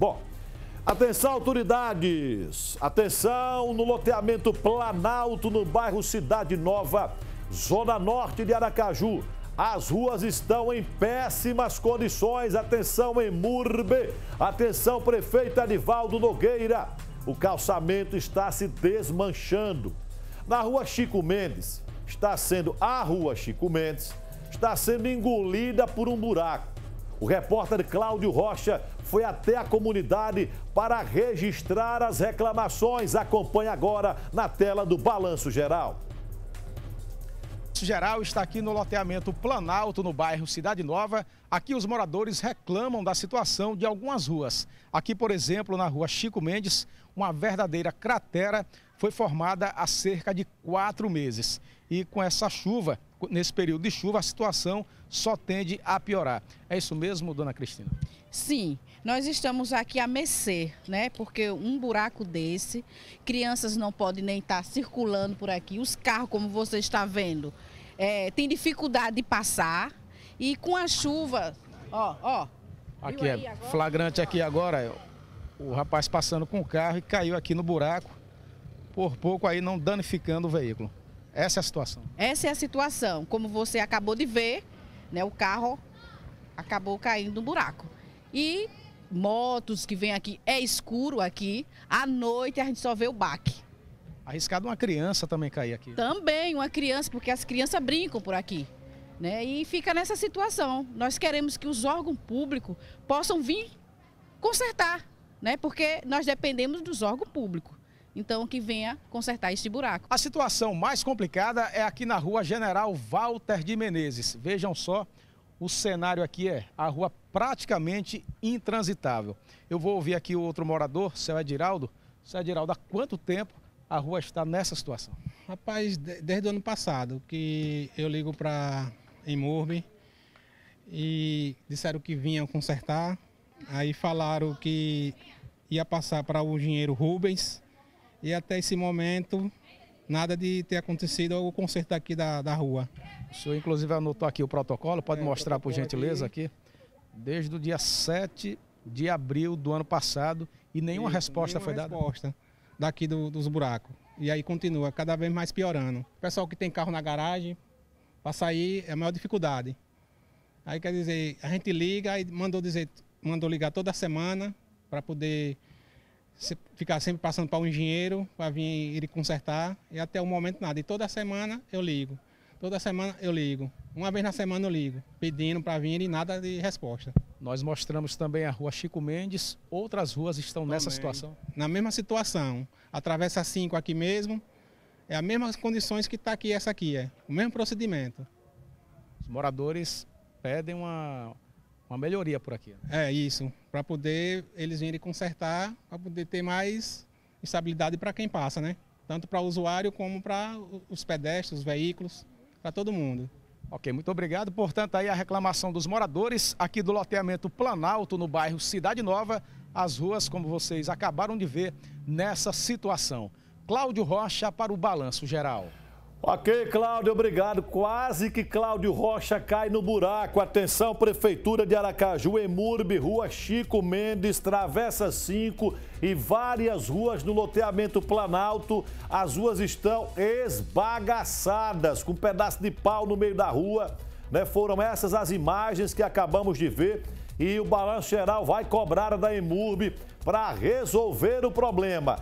Bom, atenção autoridades, atenção no loteamento Planalto, no bairro Cidade Nova, zona norte de Aracaju. As ruas estão em péssimas condições. Atenção em Murbe. Atenção, prefeito Anivaldo Nogueira. O calçamento está se desmanchando. Na rua Chico Mendes, está sendo a rua Chico Mendes, está sendo engolida por um buraco. O repórter Cláudio Rocha foi até a comunidade para registrar as reclamações. Acompanhe agora na tela do Balanço Geral. Geral está aqui no loteamento Planalto, no bairro Cidade Nova. Aqui os moradores reclamam da situação de algumas ruas. Aqui, por exemplo, na rua Chico Mendes, uma verdadeira cratera foi formada há cerca de quatro meses. E com essa chuva, nesse período de chuva, a situação só tende a piorar. É isso mesmo, dona Cristina? Sim, nós estamos aqui a mercê, né? Porque um buraco desse, crianças não podem nem estar tá circulando por aqui, os carros, como você está vendo, é, tem dificuldade de passar e com a chuva, ó, ó. Aqui é flagrante aqui agora, é o rapaz passando com o carro e caiu aqui no buraco, por pouco aí não danificando o veículo. Essa é a situação. Essa é a situação. Como você acabou de ver, né, o carro acabou caindo no buraco. E motos que vêm aqui, é escuro aqui, à noite a gente só vê o baque. Arriscado uma criança também cair aqui. Também uma criança, porque as crianças brincam por aqui. Né? E fica nessa situação. Nós queremos que os órgãos públicos possam vir consertar, né? porque nós dependemos dos órgãos públicos. Então, que venha consertar este buraco. A situação mais complicada é aqui na rua General Walter de Menezes. Vejam só, o cenário aqui é a rua praticamente intransitável. Eu vou ouvir aqui o outro morador, seu Edinaldo. Seu Ediraldo, há quanto tempo a rua está nessa situação? Rapaz, desde o ano passado que eu ligo para Imurbe e disseram que vinham consertar. Aí falaram que ia passar para o engenheiro Rubens, e até esse momento, nada de ter acontecido o conserto aqui da, da rua. O senhor, inclusive, anotou aqui o protocolo, pode é, mostrar por gentileza aqui. aqui. Desde o dia 7 de abril do ano passado e nenhuma Isso, resposta nenhuma foi dada? resposta daqui do, dos buracos. E aí continua, cada vez mais piorando. O pessoal que tem carro na garagem, para sair é a maior dificuldade. Aí quer dizer, a gente liga e mandou dizer, mandou ligar toda semana para poder ficar sempre passando para um engenheiro para vir ele consertar e até o momento nada. E toda semana eu ligo. Toda semana eu ligo. Uma vez na semana eu ligo, pedindo para vir e nada de resposta. Nós mostramos também a rua Chico Mendes. Outras ruas estão também. nessa situação? Na mesma situação. Atravessa 5 aqui mesmo. É as mesmas condições que está aqui essa aqui. É o mesmo procedimento. Os moradores pedem uma uma melhoria por aqui. Né? É isso, para poder eles virem consertar, para poder ter mais estabilidade para quem passa, né? Tanto para o usuário como para os pedestres, os veículos, para todo mundo. Ok, muito obrigado. Portanto, aí a reclamação dos moradores aqui do loteamento Planalto, no bairro Cidade Nova, as ruas, como vocês acabaram de ver, nessa situação. Cláudio Rocha para o Balanço Geral. Ok, Cláudio, obrigado. Quase que Cláudio Rocha cai no buraco. Atenção, Prefeitura de Aracaju, Emurbe, Rua Chico Mendes, Travessa 5 e várias ruas no loteamento Planalto. As ruas estão esbagaçadas, com um pedaço de pau no meio da rua. Né? Foram essas as imagens que acabamos de ver. E o Balanço Geral vai cobrar da Emurbe para resolver o problema.